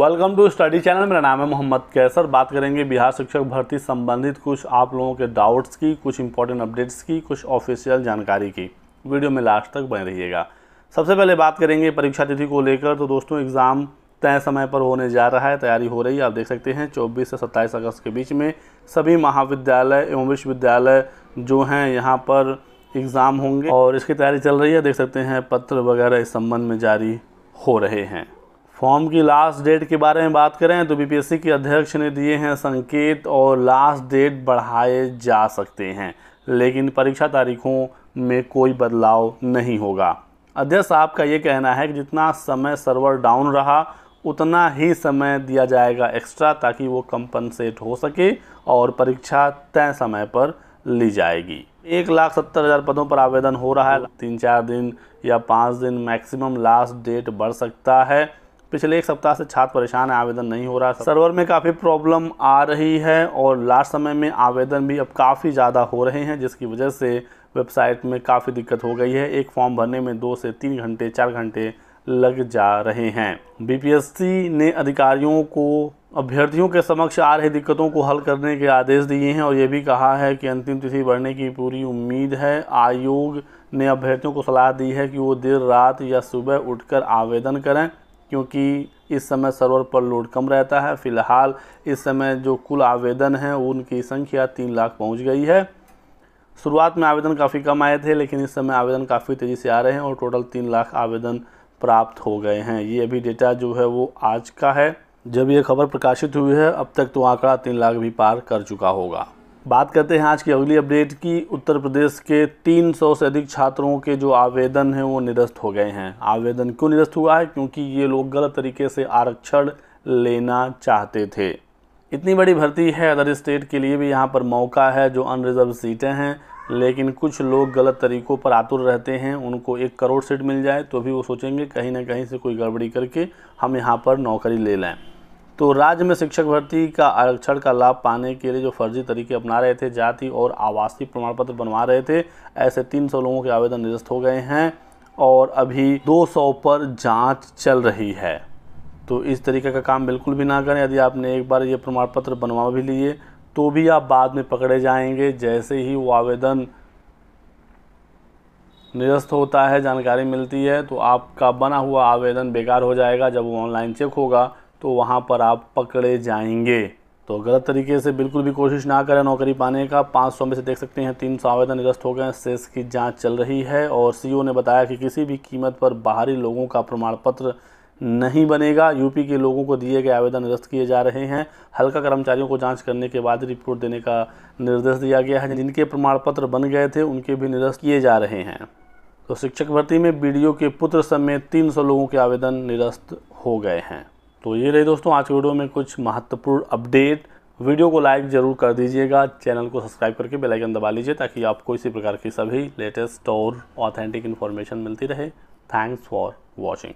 welcome to study channel मेरा नाम है मोहम्मद कैसर बात करेंगे बिहार शिक्षक भर्ती संबंधित कुछ आप लोगों के डाउट्स की कुछ इंपॉर्टेंट अपडेट्स की कुछ ऑफिशियल जानकारी की वीडियो में लास्ट तक बने रहिएगा सबसे पहले बात करेंगे परीक्षा तिथि को लेकर तो दोस्तों एग्ज़ाम तय समय पर होने जा रहा है तैयारी हो रही है आप देख सकते हैं 24 से 27 अगस्त के बीच में सभी महाविद्यालय एवं विश्वविद्यालय जो हैं यहाँ पर एग्ज़ाम होंगे और इसकी तैयारी चल रही है देख सकते हैं पत्र वगैरह इस संबंध में जारी हो रहे हैं फॉर्म की लास्ट डेट के बारे में बात करें तो बीपीएससी के अध्यक्ष ने दिए हैं संकेत और लास्ट डेट बढ़ाए जा सकते हैं लेकिन परीक्षा तारीखों में कोई बदलाव नहीं होगा अध्यक्ष साहब का ये कहना है कि जितना समय सर्वर डाउन रहा उतना ही समय दिया जाएगा एक्स्ट्रा ताकि वो कंपनसेट हो सके और परीक्षा तय समय पर ली जाएगी एक लाख सत्तर हज़ार पदों पर आवेदन हो रहा है तीन चार दिन या पाँच दिन मैक्सिमम लास्ट डेट बढ़ सकता है पिछले एक सप्ताह से छात्र परेशान है आवेदन नहीं हो रहा सर्वर में काफ़ी प्रॉब्लम आ रही है और लास्ट समय में आवेदन भी अब काफ़ी ज़्यादा हो रहे हैं जिसकी वजह से वेबसाइट में काफ़ी दिक्कत हो गई है एक फॉर्म भरने में दो से तीन घंटे चार घंटे लग जा रहे हैं बीपीएससी ने अधिकारियों को अभ्यर्थियों के समक्ष आ रही दिक्कतों को हल करने के आदेश दिए हैं और ये भी कहा है कि अंतिम तिथि बढ़ने की पूरी उम्मीद है आयोग ने अभ्यर्थियों को सलाह दी है कि वो देर रात या सुबह उठकर आवेदन करें क्योंकि इस समय सर्वर पर लोड कम रहता है फिलहाल इस समय जो कुल आवेदन हैं उनकी संख्या तीन लाख पहुंच गई है शुरुआत में आवेदन काफ़ी कम आए थे लेकिन इस समय आवेदन काफ़ी तेज़ी से आ रहे हैं और टोटल तीन लाख आवेदन प्राप्त हो गए हैं ये अभी डेटा जो है वो आज का है जब ये खबर प्रकाशित हुई है अब तक तो आंकड़ा तीन लाख भी पार कर चुका होगा बात करते हैं आज की अगली अपडेट की उत्तर प्रदेश के 300 से अधिक छात्रों के जो आवेदन हैं वो निरस्त हो गए हैं आवेदन क्यों निरस्त हुआ है क्योंकि ये लोग गलत तरीके से आरक्षण लेना चाहते थे इतनी बड़ी भर्ती है अदर स्टेट के लिए भी यहाँ पर मौका है जो अनरिजर्व सीटें हैं लेकिन कुछ लोग गलत तरीक़ों पर आतुर रहते हैं उनको एक करोड़ सीट मिल जाए तो भी वो सोचेंगे कहीं ना कहीं से कोई गड़बड़ी करके हम यहाँ पर नौकरी ले लें तो राज्य में शिक्षक भर्ती का आरक्षण का लाभ पाने के लिए जो फर्जी तरीके अपना रहे थे जाति और आवासीय प्रमाण पत्र बनवा रहे थे ऐसे 300 लोगों के आवेदन निरस्त हो गए हैं और अभी 200 पर जांच चल रही है तो इस तरीके का काम बिल्कुल भी ना करें यदि आपने एक बार ये प्रमाण पत्र बनवा भी लिए तो भी आप बाद में पकड़े जाएंगे जैसे ही वो आवेदन निरस्त होता है जानकारी मिलती है तो आपका बना हुआ आवेदन बेकार हो जाएगा जब वो ऑनलाइन चेक होगा तो वहाँ पर आप पकड़े जाएंगे तो गलत तरीके से बिल्कुल भी कोशिश ना करें नौकरी पाने का 500 में से देख सकते हैं तीन सौ आवेदन निरस्त हो गए हैं सेस की जांच चल रही है और सीईओ ने बताया कि किसी भी कीमत पर बाहरी लोगों का प्रमाण पत्र नहीं बनेगा यूपी के लोगों को दिए गए आवेदन निरस्त किए जा रहे हैं हल्का कर्मचारियों को जांच करने के बाद रिपोर्ट देने का निर्देश दिया गया है जिनके प्रमाण पत्र बन गए थे उनके भी निरस्त किए जा रहे हैं तो शिक्षक भर्ती में बी के पुत्र समेत तीन लोगों के आवेदन निरस्त हो गए हैं तो ये रही दोस्तों आज के वीडियो में कुछ महत्वपूर्ण अपडेट वीडियो को लाइक ज़रूर कर दीजिएगा चैनल को सब्सक्राइब करके बेल आइकन दबा लीजिए ताकि आपको इसी प्रकार की सभी लेटेस्ट और ऑथेंटिक इन्फॉर्मेशन मिलती रहे थैंक्स फॉर वॉचिंग